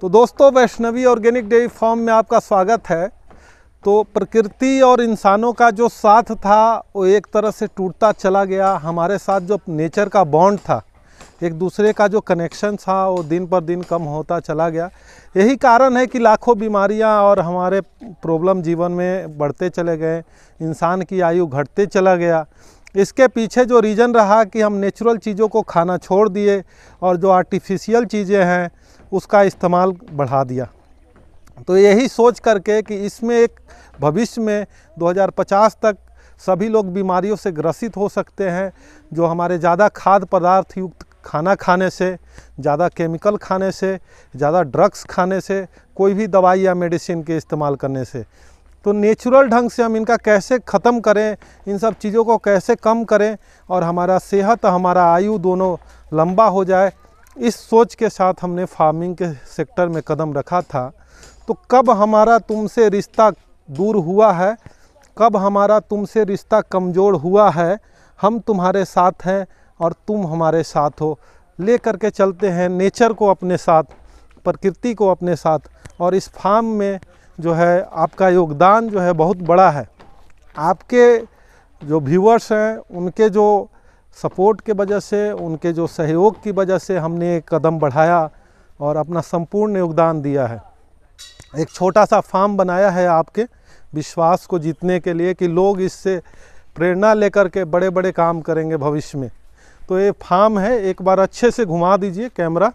तो दोस्तों Vaishnavi organic dairy farm में आपका स्वागत है तो प्रकृति और इंसानों का जो साथ था वो एक तरह से टूटता चला गया हमारे साथ जो नेचर का बॉन्ड था एक दूसरे का जो कनेक्शन था वो दिन पर दिन कम होता चला गया यही कारण है कि लाखों बीमारियां और हमारे प्रॉब्लम जीवन में बढ़ते चले गए इंसान की आयु घटते चला गया इसके पीछे जो रीज़न रहा कि हम नेचुरल चीज़ों को खाना छोड़ दिए और जो आर्टिफिशियल चीज़ें हैं उसका इस्तेमाल बढ़ा दिया तो यही सोच करके कि इसमें एक भविष्य में 2050 तक सभी लोग बीमारियों से ग्रसित हो सकते हैं जो हमारे ज़्यादा खाद्य पदार्थ युक्त खाना खाने से ज़्यादा केमिकल खाने से ज़्यादा ड्रग्स खाने से कोई भी दवाई या मेडिसिन के इस्तेमाल करने से तो नेचुरल ढंग से हम इनका कैसे ख़त्म करें इन सब चीज़ों को कैसे कम करें और हमारा सेहत हमारा आयु दोनों लंबा हो जाए इस सोच के साथ हमने फार्मिंग के सेक्टर में कदम रखा था तो कब हमारा तुमसे रिश्ता दूर हुआ है कब हमारा तुमसे रिश्ता कमज़ोर हुआ है हम तुम्हारे साथ हैं और तुम हमारे साथ हो ले कर के चलते हैं नेचर को अपने साथ प्रकृति को अपने साथ और इस फार्म में जो है आपका योगदान जो है बहुत बड़ा है आपके जो व्यूअर्स हैं उनके जो सपोर्ट के वजह से उनके जो सहयोग की वजह से हमने एक कदम बढ़ाया और अपना संपूर्ण योगदान दिया है एक छोटा सा फार्म बनाया है आपके विश्वास को जीतने के लिए कि लोग इससे प्रेरणा लेकर के बड़े बड़े काम करेंगे भविष्य में तो ये फार्म है एक बार अच्छे से घुमा दीजिए कैमरा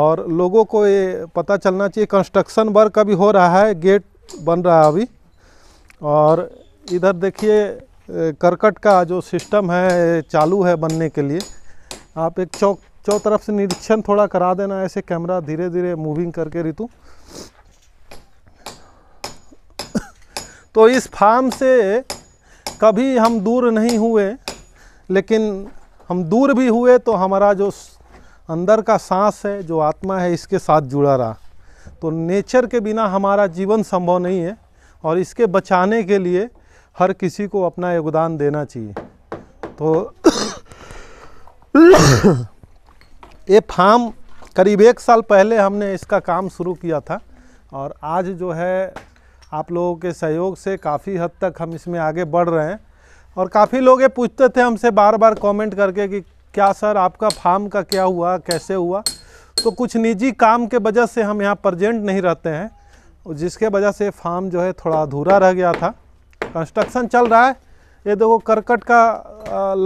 और लोगों को ये पता चलना चाहिए कंस्ट्रक्शन वर्क अभी हो रहा है गेट बन रहा है अभी और इधर देखिए करकट का जो सिस्टम है चालू है बनने के लिए आप एक चौक चौ तरफ से निरीक्षण थोड़ा करा देना ऐसे कैमरा धीरे धीरे मूविंग करके ऋतु तो इस फार्म से कभी हम दूर नहीं हुए लेकिन हम दूर भी हुए तो हमारा जो अंदर का सांस है जो आत्मा है इसके साथ जुड़ा रहा तो नेचर के बिना हमारा जीवन संभव नहीं है और इसके बचाने के लिए हर किसी को अपना योगदान देना चाहिए तो ये फार्म करीब एक साल पहले हमने इसका काम शुरू किया था और आज जो है आप लोगों के सहयोग से काफ़ी हद तक हम इसमें आगे बढ़ रहे हैं और काफ़ी लोग ये पूछते थे हमसे बार बार कमेंट करके कि क्या सर आपका फार्म का क्या हुआ कैसे हुआ तो कुछ निजी काम के वजह से हम यहाँ प्रजेंट नहीं रहते हैं और जिसके वजह से फार्म जो है थोड़ा अधूरा रह गया था कंस्ट्रक्शन चल रहा है ये देखो करकट का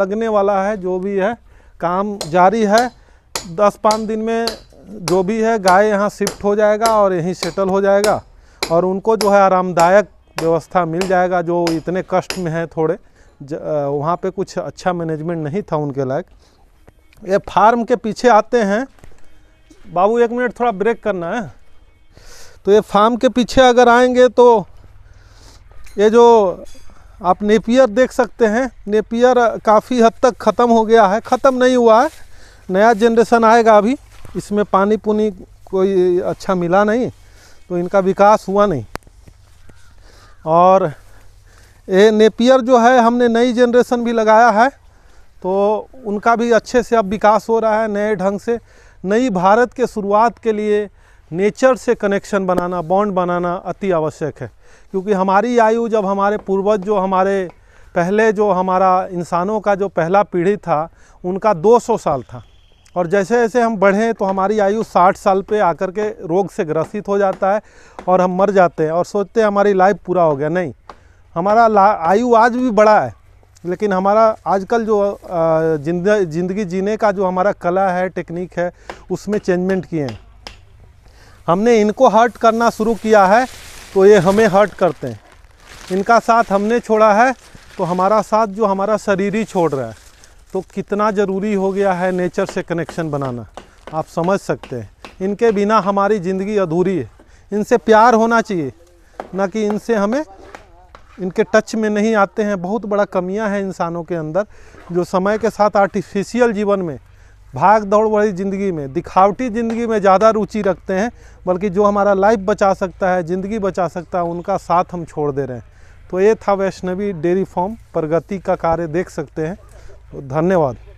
लगने वाला है जो भी है काम जारी है दस पाँच दिन में जो भी है गाय यहाँ शिफ्ट हो जाएगा और यहीं सेटल हो जाएगा और उनको जो है आरामदायक व्यवस्था मिल जाएगा जो इतने कष्ट में है थोड़े वहाँ पे कुछ अच्छा मैनेजमेंट नहीं था उनके लायक ये फार्म के पीछे आते हैं बाबू एक मिनट थोड़ा ब्रेक करना है तो ये फार्म के पीछे अगर आएंगे तो ये जो आप नेपियर देख सकते हैं नेपियर काफ़ी हद तक ख़त्म हो गया है ख़त्म नहीं हुआ है नया जनरेशन आएगा अभी इसमें पानी पुनी कोई अच्छा मिला नहीं तो इनका विकास हुआ नहीं और ये नेपियर जो है हमने नई जनरेशन भी लगाया है तो उनका भी अच्छे से अब विकास हो रहा है नए ढंग से नई भारत के शुरुआत के लिए नेचर से कनेक्शन बनाना बॉन्ड बनाना अति आवश्यक है क्योंकि हमारी आयु जब हमारे पूर्वज जो हमारे पहले जो हमारा इंसानों का जो पहला पीढ़ी था उनका 200 साल था और जैसे जैसे हम बढ़ें तो हमारी आयु 60 साल पे आकर के रोग से ग्रसित हो जाता है और हम मर जाते हैं और सोचते हैं हमारी लाइफ पूरा हो गया नहीं हमारा आयु आज भी बड़ा है लेकिन हमारा आजकल जो जिंदगी जीने का जो हमारा कला है टेक्निक है उसमें चेंजमेंट किए हैं हमने इनको हर्ट करना शुरू किया है तो ये हमें हर्ट करते हैं इनका साथ हमने छोड़ा है तो हमारा साथ जो हमारा शरीर ही छोड़ रहा है तो कितना ज़रूरी हो गया है नेचर से कनेक्शन बनाना आप समझ सकते हैं इनके बिना हमारी ज़िंदगी अधूरी है इनसे प्यार होना चाहिए ना कि इनसे हमें इनके टच में नहीं आते हैं बहुत बड़ा कमियां हैं इंसानों के अंदर जो समय के साथ आर्टिफिशियल जीवन में भाग दौड़ वाली ज़िंदगी में दिखावटी ज़िंदगी में ज़्यादा रुचि रखते हैं बल्कि जो हमारा लाइफ बचा सकता है ज़िंदगी बचा सकता है उनका साथ हम छोड़ दे रहे हैं तो ये था वैष्णवी डेयरी फॉर्म प्रगति का कार्य देख सकते हैं तो धन्यवाद